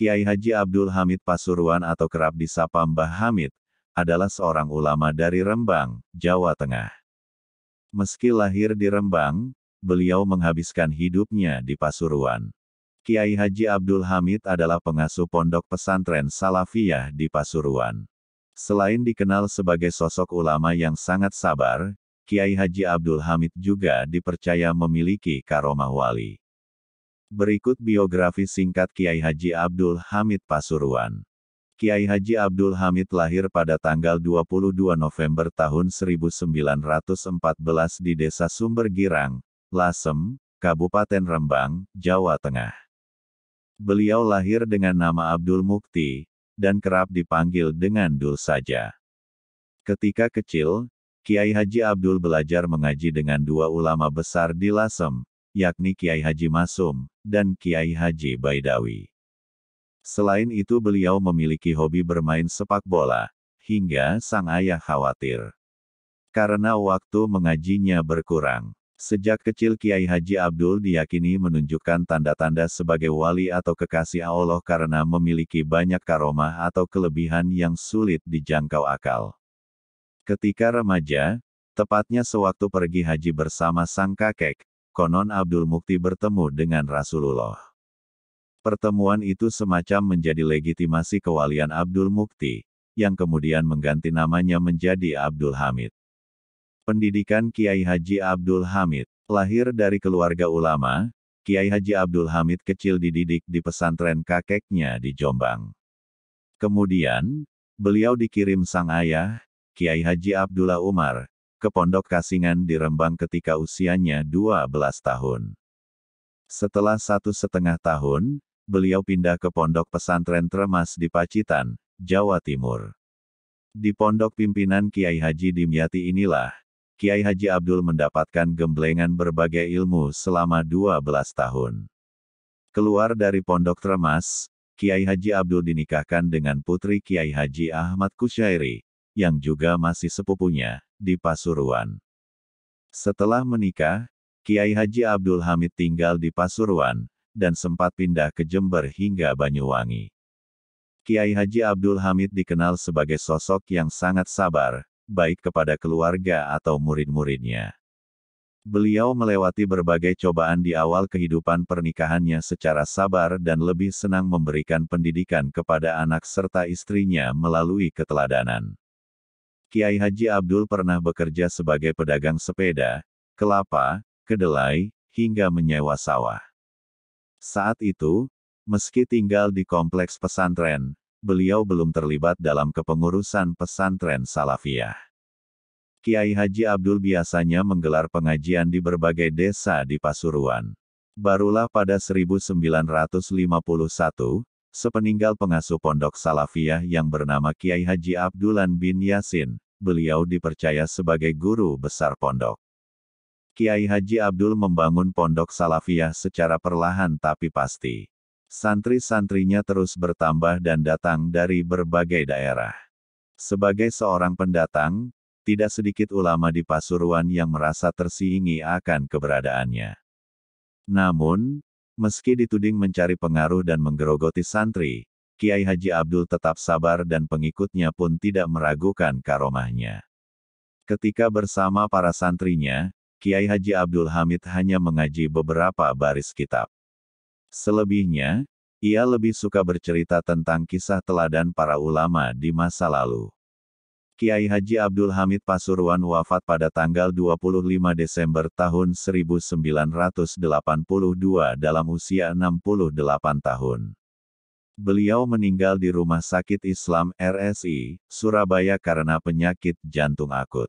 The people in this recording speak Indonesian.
Kiai Haji Abdul Hamid Pasuruan atau kerap disapa Mbah Hamid, adalah seorang ulama dari Rembang, Jawa Tengah. Meski lahir di Rembang, beliau menghabiskan hidupnya di Pasuruan. Kiai Haji Abdul Hamid adalah pengasuh pondok pesantren Salafiyah di Pasuruan. Selain dikenal sebagai sosok ulama yang sangat sabar, Kiai Haji Abdul Hamid juga dipercaya memiliki karomah wali. Berikut biografi singkat Kiai Haji Abdul Hamid Pasuruan. Kiai Haji Abdul Hamid lahir pada tanggal 22 November tahun 1914 di Desa Sumber Girang, Lasem, Kabupaten Rembang, Jawa Tengah. Beliau lahir dengan nama Abdul Mukti, dan kerap dipanggil dengan Dul saja. Ketika kecil, Kiai Haji Abdul belajar mengaji dengan dua ulama besar di Lasem, yakni Kiai Haji Masum dan Kiai Haji Baidawi. Selain itu beliau memiliki hobi bermain sepak bola, hingga sang ayah khawatir. Karena waktu mengajinya berkurang. Sejak kecil Kiai Haji Abdul diyakini menunjukkan tanda-tanda sebagai wali atau kekasih Allah karena memiliki banyak karomah atau kelebihan yang sulit dijangkau akal. Ketika remaja, tepatnya sewaktu pergi haji bersama sang kakek, konon Abdul Mukti bertemu dengan Rasulullah. Pertemuan itu semacam menjadi legitimasi kewalian Abdul Mukti, yang kemudian mengganti namanya menjadi Abdul Hamid. Pendidikan Kiai Haji Abdul Hamid Lahir dari keluarga ulama, Kiai Haji Abdul Hamid kecil dididik di pesantren kakeknya di Jombang. Kemudian, beliau dikirim sang ayah, Kiai Haji Abdullah Umar, ke Pondok Kasingan di Rembang ketika usianya 12 tahun. Setelah satu setengah tahun, beliau pindah ke Pondok Pesantren Tremas di Pacitan, Jawa Timur. Di pondok pimpinan Kiai Haji Dimyati inilah, Kiai Haji Abdul mendapatkan gemblengan berbagai ilmu selama 12 tahun. Keluar dari Pondok Tremas, Kiai Haji Abdul dinikahkan dengan putri Kiai Haji Ahmad Kusyairi, yang juga masih sepupunya, di Pasuruan. Setelah menikah, Kiai Haji Abdul Hamid tinggal di Pasuruan, dan sempat pindah ke Jember hingga Banyuwangi. Kiai Haji Abdul Hamid dikenal sebagai sosok yang sangat sabar, baik kepada keluarga atau murid-muridnya. Beliau melewati berbagai cobaan di awal kehidupan pernikahannya secara sabar dan lebih senang memberikan pendidikan kepada anak serta istrinya melalui keteladanan. Kiai Haji Abdul pernah bekerja sebagai pedagang sepeda, kelapa, kedelai, hingga menyewa sawah. Saat itu, meski tinggal di kompleks pesantren, beliau belum terlibat dalam kepengurusan pesantren Salafiyah. Kiai Haji Abdul biasanya menggelar pengajian di berbagai desa di Pasuruan. Barulah pada 1951, sepeninggal pengasuh pondok Salafiyah yang bernama Kiai Haji Abdulan bin Yasin, beliau dipercaya sebagai guru besar pondok. Kiai Haji Abdul membangun pondok Salafiyah secara perlahan tapi pasti. Santri-santrinya terus bertambah dan datang dari berbagai daerah. Sebagai seorang pendatang, tidak sedikit ulama di Pasuruan yang merasa tersiingi akan keberadaannya. Namun, Meski dituding mencari pengaruh dan menggerogoti santri, Kiai Haji Abdul tetap sabar dan pengikutnya pun tidak meragukan karomahnya. Ketika bersama para santrinya, Kiai Haji Abdul Hamid hanya mengaji beberapa baris kitab. Selebihnya, ia lebih suka bercerita tentang kisah teladan para ulama di masa lalu. Kiai Haji Abdul Hamid Pasuruan wafat pada tanggal 25 Desember tahun 1982 dalam usia 68 tahun. Beliau meninggal di Rumah Sakit Islam RSI, Surabaya karena penyakit jantung akut.